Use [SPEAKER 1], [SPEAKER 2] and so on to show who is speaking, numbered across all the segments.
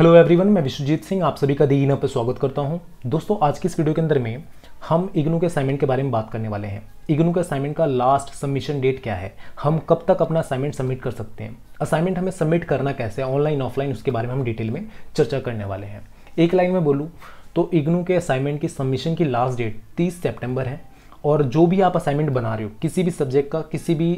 [SPEAKER 1] hello everyone मैं विश्वजीत सिंह आप सभी का दी इन पर स्वागत करता हूं दोस्तों आज की इस वीडियो के अंदर में हम इग्नू के असाइनमेंट के बारे में बात करने वाले हैं इग्नू के असाइनमेंट का लास्ट सबमिशन डेट क्या है हम कब तक अपना असाइनमेंट सबमिट कर सकते हैं असाइनमेंट हमें सबमिट करना कैसे है ऑनलाइन ऑफलाइन उसके बारे में हम डिटेल में चर्चा करने वाले हैं एक लाइन में बोलूँ तो इग्नू के असाइनमेंट की सबमिशन की लास्ट डेट तीस सेप्टेम्बर है और जो भी आप असाइनमेंट बना रहे हो किसी भी सब्जेक्ट का किसी भी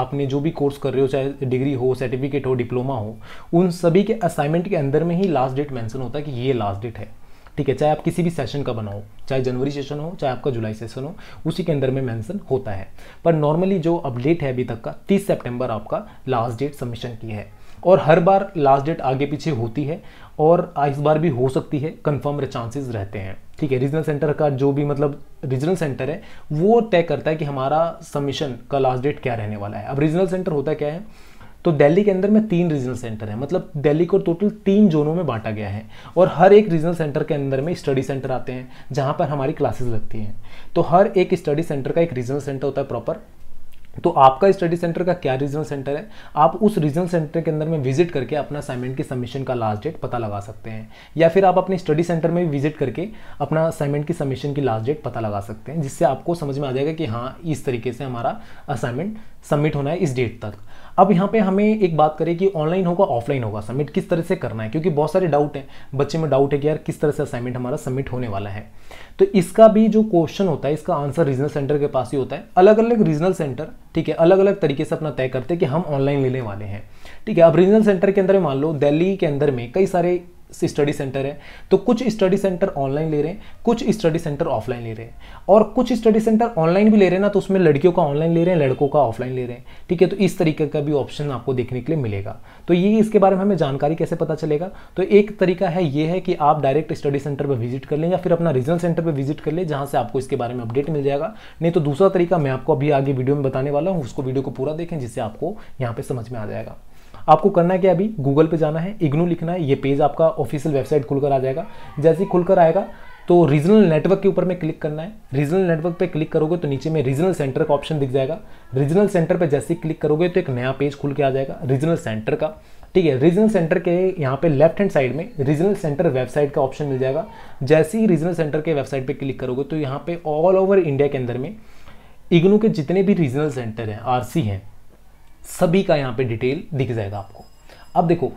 [SPEAKER 1] आपने जो भी कोर्स कर रहे हो चाहे डिग्री हो सर्टिफिकेट हो डिप्लोमा हो उन सभी के असाइनमेंट के अंदर में ही लास्ट डेट मैंसन होता है कि ये लास्ट डेट है ठीक है चाहे आप किसी भी सेशन का बनाओ चाहे जनवरी सेशन हो चाहे आपका जुलाई सेशन हो उसी के अंदर में मेंशन होता है पर नॉर्मली जो अपडेट है अभी तक का 30 सितंबर आपका लास्ट डेट सबमिशन की है और हर बार लास्ट डेट आगे पीछे होती है और इस बार भी हो सकती है कंफर्म चांसेस रहते हैं ठीक है रीजनल सेंटर का जो भी मतलब रीजनल सेंटर है वो तय करता है कि हमारा सबमिशन का लास्ट डेट क्या रहने वाला है अब रीजनल सेंटर होता क्या है तो दिल्ली के अंदर में तीन रीजनल सेंटर है मतलब दिल्ली को टोटल तीन जोनों में बांटा गया है और हर एक रीजनल सेंटर के अंदर में स्टडी सेंटर आते हैं जहां पर हमारी क्लासेस लगती हैं तो हर एक स्टडी सेंटर का एक रीजनल सेंटर होता है प्रॉपर तो आपका स्टडी सेंटर का क्या रीजनल सेंटर है आप उस रीजनल सेंटर के अंदर में विजिट करके अपना असाइनमेंट की सबमिशन का लास्ट डेट पता लगा सकते हैं या फिर आप अपने स्टडी सेंटर में भी विजिट करके अपना असाइनमेंट की सबमिशन की लास्ट डेट पता लगा सकते हैं जिससे आपको समझ में आ जाएगा कि हाँ इस तरीके से हमारा असाइनमेंट सबमिट होना है इस डेट तक अब यहाँ पे हमें एक बात करें कि ऑनलाइन होगा ऑफलाइन होगा सबमिट किस तरह से करना है क्योंकि बहुत सारे डाउट हैं बच्चे में डाउट है कि यार किस तरह से असाइनमेंट हमारा सबमिट होने वाला है तो इसका भी जो क्वेश्चन होता है इसका आंसर रीजनल सेंटर के पास ही होता है अलग अलग रीजनल सेंटर ठीक है अलग अलग तरीके से अपना तय करते हैं कि हम ऑनलाइन लेने वाले हैं ठीक है अब रीजनल सेंटर के अंदर मान लो दिल्ली के अंदर में कई सारे स्टडी सेंटर है तो कुछ स्टडी सेंटर ऑनलाइन ले रहे हैं कुछ स्टडी सेंटर ऑफलाइन ले रहे हैं और कुछ स्टडी सेंटर ऑनलाइन भी ले रहे हैं ना तो उसमें लड़कियों का ऑनलाइन ले रहे हैं लड़कों का ऑफलाइन ले रहे हैं ठीक है तो इस तरीके का भी ऑप्शन आपको देखने के लिए मिलेगा तो ये इसके बारे में हमें जानकारी कैसे पता चलेगा तो एक तरीका है ये है कि आप डायरेक्ट स्टडी सेंटर पर विजिट कर लें या फिर अपना रीजनल सेंटर पर विजिट कर लें जहाँ से आपको इसके बारे में अपडेट मिल जाएगा नहीं तो दूसरा तरीका मैं आपको अभी आगे वीडियो में बताने वाला हूँ उसको वीडियो को पूरा देखें जिससे आपको यहाँ पर समझ में आ जाएगा आपको करना क्या अभी गूगल पे जाना है इग्नू लिखना है ये पेज आपका ऑफिशियल वेबसाइट खुलकर आ जाएगा जैसे ही खुलकर आएगा तो रीजनल नेटवर्क के ऊपर में क्लिक करना है रीजनल नेटवर्क पे क्लिक करोगे तो नीचे में रीजनल सेंटर का ऑप्शन दिख जाएगा रीजनल सेंटर पे जैसे ही क्लिक करोगे तो एक नया पेज खुल के आ जाएगा रीजनल सेंटर का ठीक है रीजनल सेंटर के यहाँ पे लेफ्ट हैंड साइड में रीजनल सेंटर वेबसाइट का ऑप्शन मिल जाएगा जैसे ही रीजनल सेंटर के वेबसाइट पे क्लिक करोगे तो यहाँ पे ऑल ओवर इंडिया के अंदर में इग्नू के जितने भी रीजनल सेंटर हैं आर हैं सभी का यहाँ पे डिटेल दिख जाएगा आपको अब देखो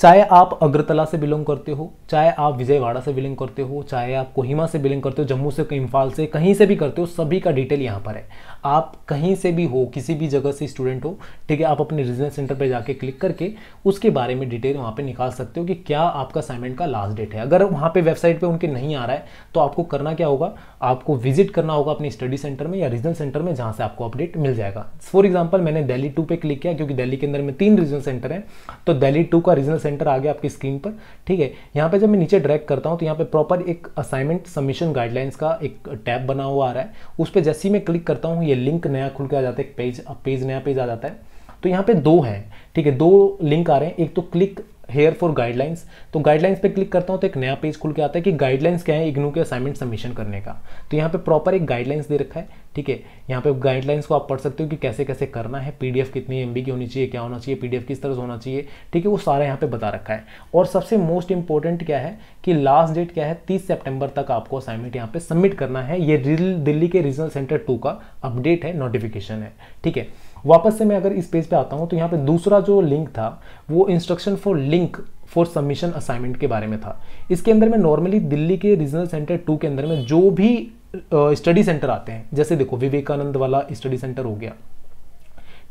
[SPEAKER 1] चाहे आप अग्रतला से बिलोंग करते हो चाहे आप विजयवाड़ा से बिलोंग करते हो चाहे आप कोहिमा से बिलोंग करते हो जम्मू से इम्फाल से कहीं से भी करते हो सभी का डिटेल यहाँ पर है आप कहीं से भी हो किसी भी जगह से स्टूडेंट हो ठीक है आप अपने रीजनल सेंटर पर जाके क्लिक करके उसके बारे में डिटेल वहाँ पर निकाल सकते हो कि क्या आपका असाइनमेंट का लास्ट डेट है अगर वहाँ पर वेबसाइट पर उनके नहीं आ रहा है तो आपको करना क्या होगा आपको विजिट करना होगा अपने स्टडी सेंटर में या रीजनल सेंटर में जहाँ से आपको अपडेट मिल जाएगा फॉर एग्जाम्पल मैंने दिल्ली टू पर क्लिक किया क्योंकि दिल्ली के अंदर में तीन रीजनल सेंटर हैं तो दिल्ली टू का रीजनल सेंटर आ गया आपकी स्क्रीन पर ठीक है यहाँ पे जब मैं नीचे ड्रैग करता हूँ तो यहाँ पे प्रॉपर एक असाइनमेंट सबमिशन गाइडलाइंस का एक टैब बना हुआ आ रहा है उस पर जैसे ही मैं क्लिक करता हूँ ये लिंक नया खुल के आ जाता है एक पेज पेज नया पेज आ जाता है तो यहाँ पे दो हैं ठीक है दो लिंक आ रहे हैं एक तो क्लिक हेयर फॉर गाइडलाइंस तो गाइडलाइंस पे क्लिक करता हूँ तो एक नया पेज खुल के आता है कि गाइडलाइंस क्या है इग्नू के असाइनमेंट सबमिशन करने का तो यहाँ पे प्रॉपर एक गाइडलाइंस दे रखा है ठीक है यहाँ पे गाइडलाइंस को आप पढ़ सकते हो कि कैसे कैसे करना है पी कितनी एम की होनी चाहिए क्या होना चाहिए पी किस तरह से होना चाहिए ठीक है वो सारा यहाँ पे बता रखा है और सबसे मोस्ट इंपॉर्टेंट क्या है कि लास्ट डेट क्या है तीस सेप्टेम्बर तक आपको असाइनमेंट यहाँ पे सबमिट करना है ये दिल्ली के रीजनल सेंटर टू का अपडेट है नोटिफिकेशन है ठीक है वापस से मैं अगर इस पेज पे आता हूँ तो यहाँ पे दूसरा जो लिंक था वो instruction for link for submission assignment के बारे में था इसके अंदर में नॉर्मली दिल्ली के रीजनल सेंटर टू के अंदर में जो भी स्टडी सेंटर आते हैं जैसे देखो विवेकानंद वाला स्टडी सेंटर हो गया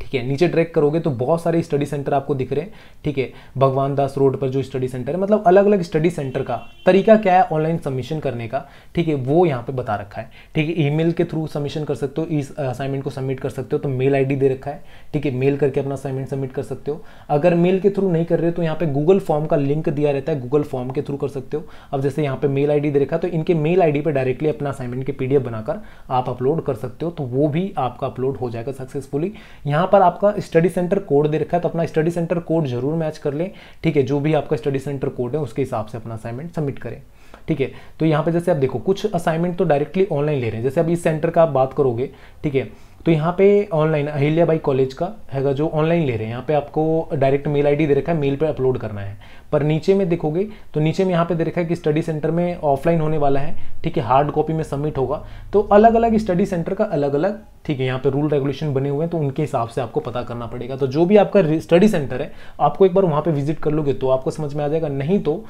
[SPEAKER 1] ठीक है नीचे ट्रैक करोगे तो बहुत सारे स्टडी सेंटर आपको दिख रहे हैं ठीक है भगवान दास रोड पर जो स्टडी सेंटर है मतलब अलग अलग स्टडी सेंटर का तरीका क्या है ऑनलाइन सबमिशन करने का ठीक है वो यहाँ पे बता रखा है ठीक है ईमेल के थ्रू सबमिशन कर सकते हो इस असाइनमेंट को सबमिट कर सकते हो तो मेल आई दे रखा है ठीक है मेल करके अपना असाइनमेंट सबमिट कर सकते हो अगर मेल के थ्रू नहीं कर रहे हो तो यहाँ पर गूगल फॉर्म का लिंक दिया रहता है गूगल फॉर्म के थ्रू कर सकते हो अब जैसे यहाँ पे मेल आई दे रखा है तो इनके मेल आई पर डायरेक्टली अपना असाइनमेंट के पी बनाकर आप अपलोड कर सकते हो तो वो भी आपका अपलोड हो जाएगा सक्सेसफुली यहाँ यहाँ पर आपका स्टडी सेंटर कोड दे रखा है तो अपना स्टडी सेंटर कोड जरूर मैच कर लें ठीक है जो भी आपका स्टडी सेंटर कोड है उसके हिसाब से अपना असाइनमेंट सबमिट करें ठीक है तो यहाँ पर जैसे आप देखो कुछ असाइनमेंट तो डायरेक्टली ऑनलाइन ले रहे हैं जैसे अब इस सेंटर का आप बात करोगे ठीक है तो यहाँ पे ऑनलाइन अहिल्या बाई कॉलेज का हैगा जो ऑनलाइन ले रहे हैं यहाँ पे आपको डायरेक्ट मेल आईडी दे रखा है मेल पे अपलोड करना है पर नीचे में देखोगे तो नीचे में यहाँ पे दे रखा है कि स्टडी सेंटर में ऑफलाइन होने वाला है ठीक है हार्ड कॉपी में सबमिट होगा तो अलग अलग स्टडी सेंटर का अलग अलग ठीक है यहाँ पे रूल रेगुलेशन बने हुए हैं तो उनके हिसाब से आपको पता करना पड़ेगा तो जो भी आपका स्टडी सेंटर है आपको एक बार वहाँ पे विजिट कर लोगे तो आपको समझ में आ जाएगा नहीं तो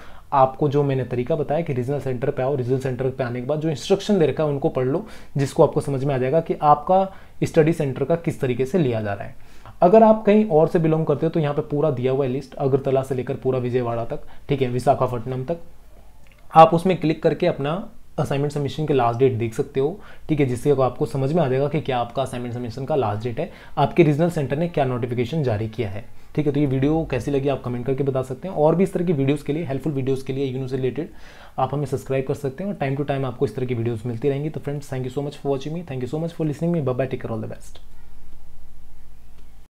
[SPEAKER 1] आपको जो मैंने तरीका बताया कि रीजनल सेंटर पे आओ रीजनल सेंटर पे आने के बाद जो इंस्ट्रक्शन दे रखा है उनको पढ़ लो जिसको आपको समझ में आ जाएगा कि आपका स्टडी सेंटर का किस तरीके से लिया जा रहा है अगर आप कहीं और से बिलोंग करते हो तो यहाँ पे पूरा दिया हुआ है लिस्ट अगरतला से लेकर पूरा विजयवाड़ा तक ठीक है विशाखापट्टनम तक आप उसमें क्लिक करके अपना असाइनमेंट सबमिशन के लास्ट डेट देख सकते हो ठीक है जिससे आपको समझ में आ जाएगा कि क्या आपका असाइनमेंट सबमिशन का लास्ट डेट है आपके रीजनल सेंटर ने क्या नोटिफिकेशन जारी किया है ठीक है तो ये वीडियो कैसी लगी आप कमेंट करके बता सकते हैं और भी इस तरह की वीडियोज़ के लिए हेल्पफुल वीडियोज़ के लिए यूनो से रिलेटेड आप हमें सब्सक्राइब कर सकते हैं और टाइम टू टाइम आपको इस तरह की वीडियोज़ मिलती रहेंगी तो friends thank you so much for watching me thank you so much for listening me bye take all the best